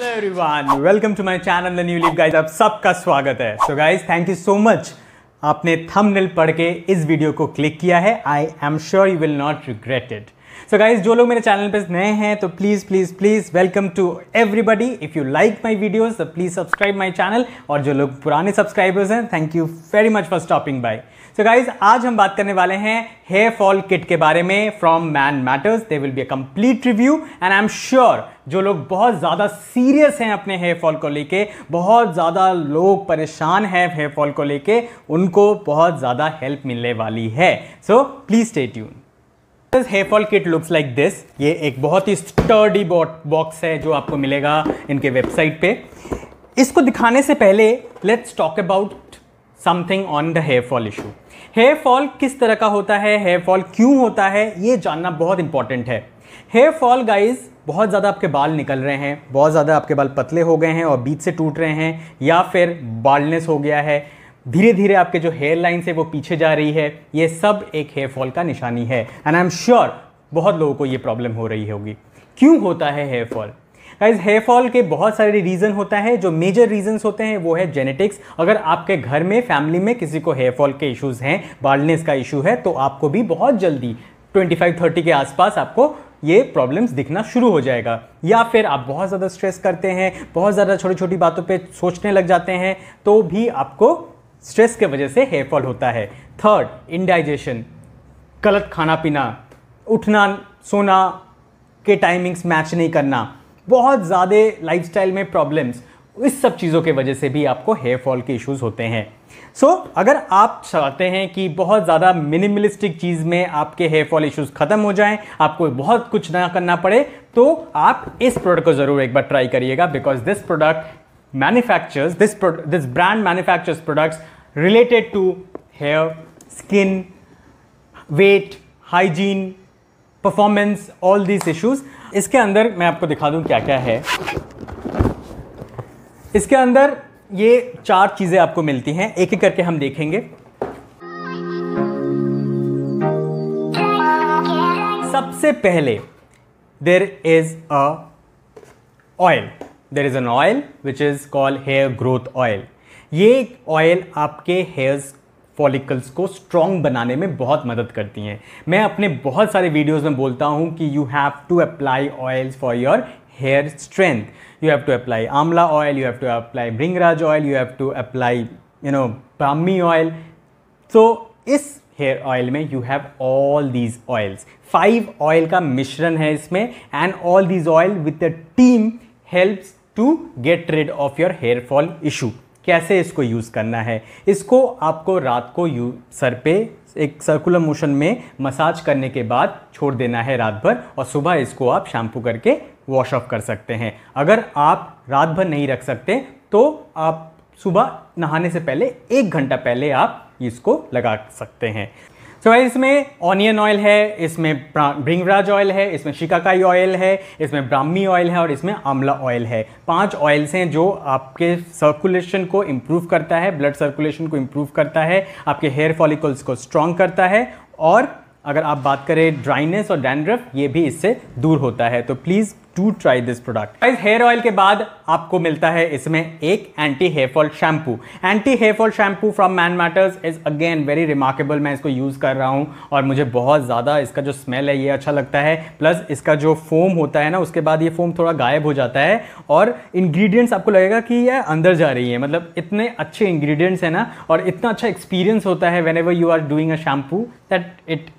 Hello everyone welcome to my channel the new leave guys आप सबका स्वागत है so guys thank you so much आपने thumbnail पढ़ के इस वीडियो को क्लिक किया है I am sure you will not regret it so so guys जो लोग मेरे चैनल पे नए हैं तो please please please welcome to everybody if you like my video तो प्लीज़ सब्सक्राइब माई चैनल और जो लोग पुराने सब्सक्राइबर्स हैं thank you very much for stopping by so guys आज हम बात करने वाले हैं हेयर फॉल किट के बारे में from man Matters they will be a complete review and I am sure जो लोग बहुत ज़्यादा सीरियस हैं अपने हेयर फॉल को लेके बहुत ज़्यादा लोग परेशान हैं हेयर फॉल को लेके उनको बहुत ज़्यादा हेल्प मिलने वाली है so please stay tune this hair fall kit looks like this ये एक बहुत ही स्टर्डी बॉक्स है जो आपको मिलेगा इनके वेबसाइट पे इसको दिखाने से पहले let's talk about something on the hair fall issue hair fall किस तरह का होता है हेयर फॉल क्यों होता है ये जानना बहुत इंपॉर्टेंट है हेयर फॉल गाइज बहुत ज़्यादा आपके बाल निकल रहे हैं बहुत ज़्यादा आपके बाल पतले हो गए हैं और बीच से टूट रहे हैं या फिर बालनेस हो गया है धीरे धीरे आपके जो हेयर लाइन है वो पीछे जा रही है ये सब एक हेयर फॉल का निशानी है एंड आई एम श्योर बहुत लोगों को ये प्रॉब्लम हो रही होगी क्यों होता है hair fall guys hair fall के बहुत सारे रीज़न होता है जो मेजर रीजंस होते हैं वो है जेनेटिक्स अगर आपके घर में फैमिली में किसी को हेयर फॉल के इश्यूज हैं बाल्डनेस का इशू है तो आपको भी बहुत जल्दी 25-30 के आसपास आपको ये प्रॉब्लम्स दिखना शुरू हो जाएगा या फिर आप बहुत ज़्यादा स्ट्रेस करते हैं बहुत ज़्यादा छोटी छोटी बातों पर सोचने लग जाते हैं तो भी आपको स्ट्रेस के वजह से हेयर फॉल होता है थर्ड इनडाइजेशन गलत खाना पीना उठना सोना के टाइमिंग्स मैच नहीं करना बहुत ज़्यादा लाइफस्टाइल में प्रॉब्लम्स इस सब चीज़ों के वजह से भी आपको हेयर फॉल के इश्यूज़ होते हैं सो so, अगर आप चाहते हैं कि बहुत ज़्यादा मिनिमलिस्टिक चीज़ में आपके हेयर फॉल इश्यूज़ ख़त्म हो जाएं आपको बहुत कुछ ना करना पड़े तो आप इस प्रोडक्ट को ज़रूर एक बार ट्राई करिएगा because this product manufactures this pro- this brand manufactures products related to hair, skin, weight, hygiene, performance, all these issues. इसके अंदर मैं आपको दिखा दूं क्या क्या है इसके अंदर ये चार चीज़ें आपको मिलती हैं एक एक करके हम देखेंगे सबसे पहले there is a oil there is an oil which is call hair growth oil ये ऑयल आपके हेयर्स फॉलिकल्स को स्ट्रॉन्ग बनाने में बहुत मदद करती हैं मैं अपने बहुत सारे वीडियोस में बोलता हूँ कि you have to apply oils for your hair strength you have to apply amla oil you have to apply bhringraj oil you have to apply you know brahmi oil so इस हेयर ऑयल में you have all these oils five oil का मिश्रण है इसमें and all these oil with the team helps to get rid of your hair fall issue कैसे इसको use करना है इसको आपको रात को यू सर पे एक सर्कुलर मोशन में मसाज करने के बाद छोड़ देना है रात भर और सुबह इसको आप शैम्पू करके वॉश ऑफ कर सकते हैं अगर आप रात भर नहीं रख सकते तो आप सुबह नहाने से पहले एक घंटा पहले आप इसको लगा सकते हैं सो so, इसमें ऑनियन ऑयल है इसमें ब्रिंगराज ऑयल है इसमें शिकाकाई ऑयल है इसमें ब्राह्मी ऑयल है और इसमें आंवला ऑयल है पांच ऑयल्स हैं जो आपके सर्कुलेशन को इम्प्रूव करता है ब्लड सर्कुलेशन को इम्प्रूव करता है आपके हेयर फॉलिकल्स को स्ट्रॉन्ग करता है और अगर आप बात करें ड्राइनेस और डैंड्रफ ये भी इससे दूर होता है तो please to try this product इस हेयर ऑयल के बाद आपको मिलता है इसमें एक anti hair fall shampoo anti hair fall shampoo from man matters is again very remarkable मैं इसको यूज़ कर रहा हूँ और मुझे बहुत ज़्यादा इसका जो स्मेल है ये अच्छा लगता है प्लस इसका जो फोम होता है ना उसके बाद ये फोम थोड़ा गायब हो जाता है और इन्ग्रीडियंट्स आपको लगेगा कि यह अंदर जा रही है मतलब इतने अच्छे इंग्रीडियंट्स हैं ना और इतना अच्छा एक्सपीरियंस होता है whenever you are doing a shampoo that it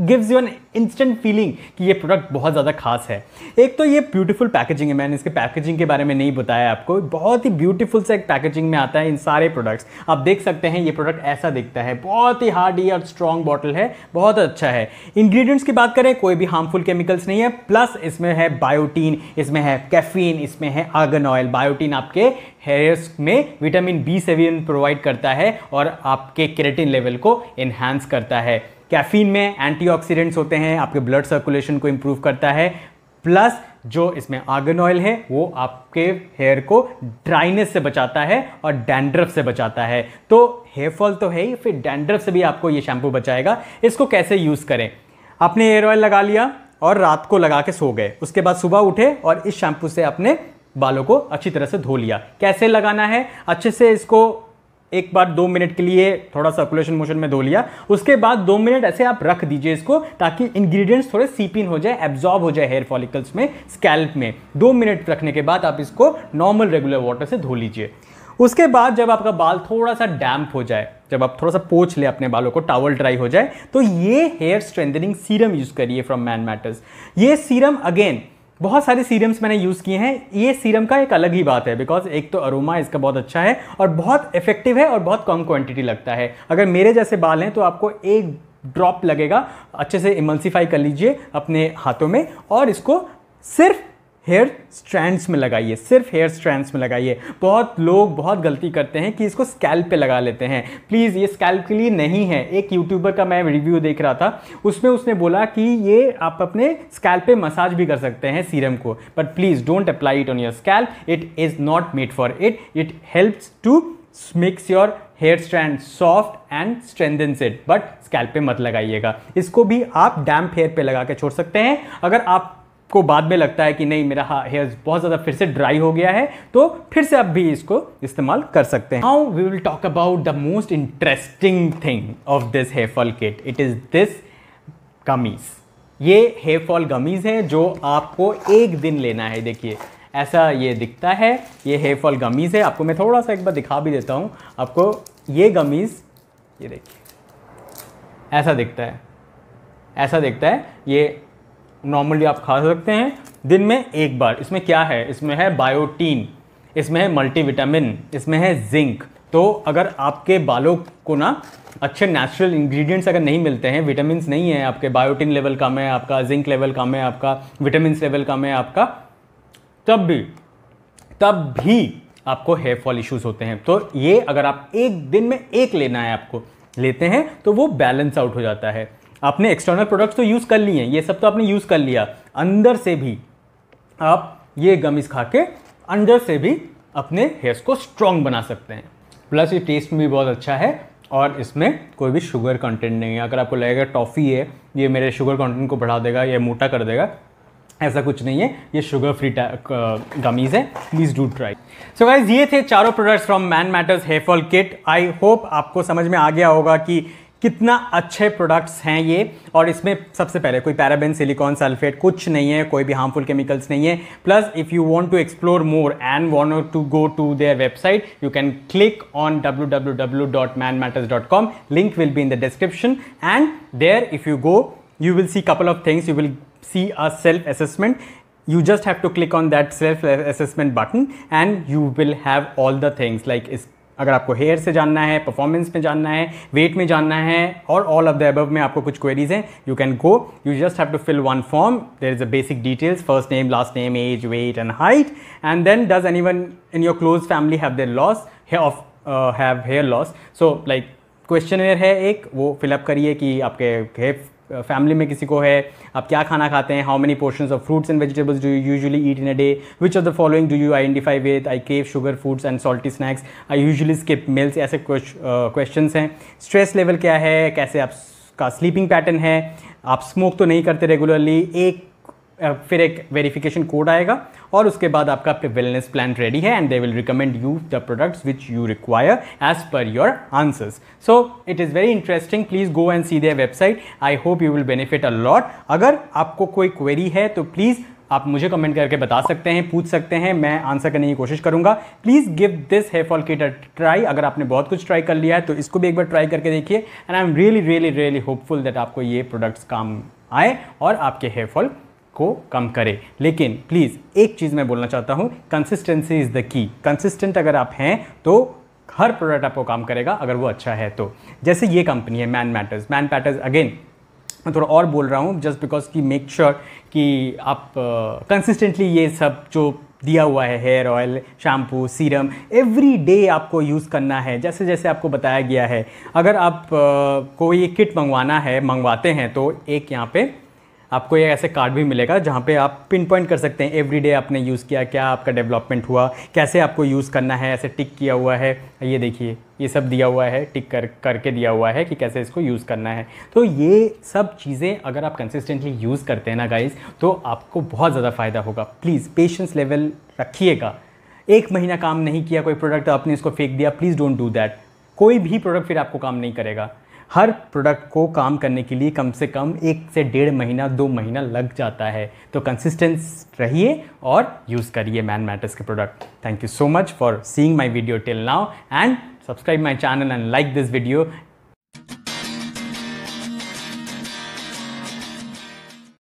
gives you an instant feeling कि ये प्रोडक्ट बहुत ज़्यादा खास है एक तो ये ब्यूटीफुल पैकेजिंग है मैंने इसके पैकेजिंग के बारे में नहीं बताया आपको बहुत ही ब्यूटीफुल सा एक पैकेजिंग में आता है इन सारे प्रोडक्ट्स आप देख सकते हैं ये प्रोडक्ट ऐसा दिखता है बहुत ही हार्डी और स्ट्रॉन्ग बॉटल है बहुत अच्छा है इन्ग्रीडियंट्स की बात करें कोई भी हार्मफुल केमिकल्स नहीं है प्लस इसमें है बायोटीन इसमें है कैफीन इसमें है आर्गन ऑयल बायोटीन आपके हेयर्स में विटामिन बी सेवन प्रोवाइड करता है और आपके केरेटिन लेवल को इन्हांस करता है कैफीन में एंटीऑक्सीडेंट्स होते हैं आपके ब्लड सर्कुलेशन को इम्प्रूव करता है प्लस जो इसमें आर्गन ऑयल है वो आपके हेयर को ड्राइनेस से बचाता है और डैंड्रफ से बचाता है तो हेयर फॉल तो है ही फिर डैंड्रफ से भी आपको ये शैम्पू बचाएगा इसको कैसे यूज़ करें आपने हेयर ऑयल लगा लिया और रात को लगा के सो गए उसके बाद सुबह उठे और इस शैम्पू से अपने बालों को अच्छी तरह से धो लिया कैसे लगाना है अच्छे से इसको एक बार दो मिनट के लिए थोड़ा सर्कुलेशन मोशन में धो लिया उसके बाद दो मिनट ऐसे आप रख दीजिए इसको ताकि इंग्रेडिएंट्स थोड़े सीपिन हो जाए एब्जॉर्ब हो जाए हेयर फॉलिकल्स में स्कैल्प में दो मिनट रखने के बाद आप इसको नॉर्मल रेगुलर वाटर से धो लीजिए उसके बाद जब आपका बाल थोड़ा सा डैम्प हो जाए जब आप थोड़ा सा पोछ ले अपने बालों को टावल ड्राई हो जाए तो ये हेयर स्ट्रेंथनिंग सीरम यूज़ करिए फ्रॉम मैन मैटर्स ये सीरम अगेन बहुत सारे सीरम्स मैंने यूज़ किए हैं ये सीरम का एक अलग ही बात है बिकॉज एक तो अरोमा इसका बहुत अच्छा है और बहुत इफेक्टिव है और बहुत कम क्वांटिटी लगता है अगर मेरे जैसे बाल हैं तो आपको एक ड्रॉप लगेगा अच्छे से इमल्सीफाई कर लीजिए अपने हाथों में और इसको सिर्फ हेयर स्ट्रैंड्स में लगाइए सिर्फ हेयर स्ट्रैंड्स में लगाइए बहुत लोग बहुत गलती करते हैं कि इसको स्कैल्प पे लगा लेते हैं प्लीज़ ये स्कैल्प के लिए नहीं है एक यूट्यूबर का मैं रिव्यू देख रहा था उसमें उसने बोला कि ये आप अपने स्कैल्प पे मसाज भी कर सकते हैं सीरम को but please don't apply it on your scalp it is not made for it it helps to mix your hair strand soft and strengthen set but scalp पे मत लगाइएगा इसको भी आप डैम्प हेयर पे लगा के छोड़ सकते हैं अगर आप आपको बाद में लगता है कि नहीं मेरा हेयर बहुत ज़्यादा फिर से ड्राई हो गया है तो फिर से आप भी इसको इस्तेमाल कर सकते हैं how we will talk about the most interesting thing of this hair fall kit it is this gummies ये हेयर फॉल गमीज़ है जो आपको एक दिन लेना है देखिए ऐसा ये दिखता है ये हेयर फॉल गमीज़ है आपको मैं थोड़ा सा एक बार दिखा भी देता हूँ आपको ये गमीज़ ये देखिए ऐसा दिखता है ऐसा दिखता है ये नॉर्मली आप खा सकते हैं दिन में एक बार इसमें क्या है इसमें है बायोटीन इसमें है मल्टीविटामिन इसमें है जिंक तो अगर आपके बालों को ना अच्छे नेचुरल इंग्रेडिएंट्स अगर नहीं मिलते हैं विटामिन नहीं है आपके बायोटीन लेवल कम है आपका जिंक लेवल कम है आपका विटामिन लेवल कम है आपका तब भी तब भी आपको हेयर फॉल इश्यूज़ होते हैं तो ये अगर आप एक दिन में एक लेना है आपको लेते हैं तो वो बैलेंस आउट हो जाता है आपने एक्सटर्नल प्रोडक्ट्स तो यूज़ कर लिए हैं ये सब तो आपने यूज़ कर लिया अंदर से भी आप ये गमीज खा के अंदर से भी अपने हेयर्स को स्ट्रॉन्ग बना सकते हैं प्लस ये टेस्ट भी बहुत अच्छा है और इसमें कोई भी शुगर कंटेंट नहीं है अगर आपको लगेगा टॉफ़ी है ये मेरे शुगर कंटेंट को बढ़ा देगा या मोटा कर देगा ऐसा कुछ नहीं है ये शुगर फ्री गमीज़ है please do try so guys ये थे चारों products from man matters hair fall kit I hope आपको समझ में आ गया होगा कि कितना अच्छे प्रोडक्ट्स हैं ये और इसमें सबसे पहले कोई पैराबेन सिलिकॉन सल्फेट कुछ नहीं है कोई भी हार्मफुल केमिकल्स नहीं है plus if you want to explore more and want to go to their website you can click on W W dot dot man matters com link will be in the description and there if you go you will see couple of things you will see a self assessment you just have to click on that self assessment button and you will have all the things like इस अगर आपको hair से जानना है performance में जानना है wait में जानना है और ऑल ऑफ द अबव में आपको कुछ क्वेरीज हैं you can go you just have to fill one form there is a basic details first name last name age weight and height and then does any one in your close family have there loss of have hair loss so like question है एक वो fill up करिए कि आपके family में किसी को है आप क्या खाना खाते हैं how many portion of fruits and vegetables do you usually eat in a day which of the following do you identify with I crave sugar foods and salty snacks I usually skip meals ऐसे कुछ question हैं stress level क्या है कैसे आपका sleeping pattern है आप smoke तो नहीं करते रेगुलरली एक फिर एक वेरिफिकेशन कोड आएगा और उसके बाद आपका आपके वेलनेस प्लान रेडी है and they will recommend you the products which you require as per your answers so it is very interesting please go and see their website I hope you will benefit a lot अगर आपको कोई query है तो please आप मुझे comment करके बता सकते हैं पूछ सकते हैं मैं आंसर करने की कोशिश करूंगा please give this hair fall kit a try अगर आपने बहुत कुछ ट्राई कर लिया है तो इसको भी एक बार ट्राई करके देखिए and I am really really really hopeful that आपको ये प्रोडक्ट्स काम आए और आपके हेयर फॉल को कम करें लेकिन प्लीज़ एक चीज़ मैं बोलना चाहता हूँ consistency is the key consistent अगर आप हैं तो हर प्रोडक्ट आपको काम करेगा अगर वो अच्छा है तो जैसे ये कंपनी है man matters man matters again मैं थोड़ा और बोल रहा हूँ जस्ट बिकॉज की मेक श्योर sure कि आप कंसिस्टेंटली uh, ये सब जो दिया हुआ है hair oil shampoo serum every day आपको यूज़ करना है जैसे जैसे आपको बताया गया है अगर आप uh, कोई किट मंगवाना है मंगवाते हैं तो एक यहाँ पे आपको ये ऐसे कार्ड भी मिलेगा जहाँ पे आप पिन पॉइंट कर सकते हैं एवरी डे आपने यूज़ किया क्या आपका डेवलपमेंट हुआ कैसे आपको यूज़ करना है ऐसे टिक किया हुआ है ये देखिए ये सब दिया हुआ है टिक कर करके दिया हुआ है कि कैसे इसको यूज़ करना है तो ये सब चीज़ें अगर आप कंसिस्टेंटली यूज़ करते हैं ना गाइज तो आपको बहुत ज़्यादा फ़ायदा होगा प्लीज़ पेशेंस लेवल रखिएगा एक महीना काम नहीं किया कोई प्रोडक्ट आपने इसको फेंक दिया प्लीज़ डोंट डू दैट कोई भी प्रोडक्ट फिर आपको काम नहीं करेगा हर प्रोडक्ट को काम करने के लिए कम से कम एक से डेढ़ महीना दो महीना लग जाता है तो कंसिस्टेंस रहिए और यूज़ करिए मैन मैटर्स के product thank you so much for seeing my video till now and subscribe my channel and like this video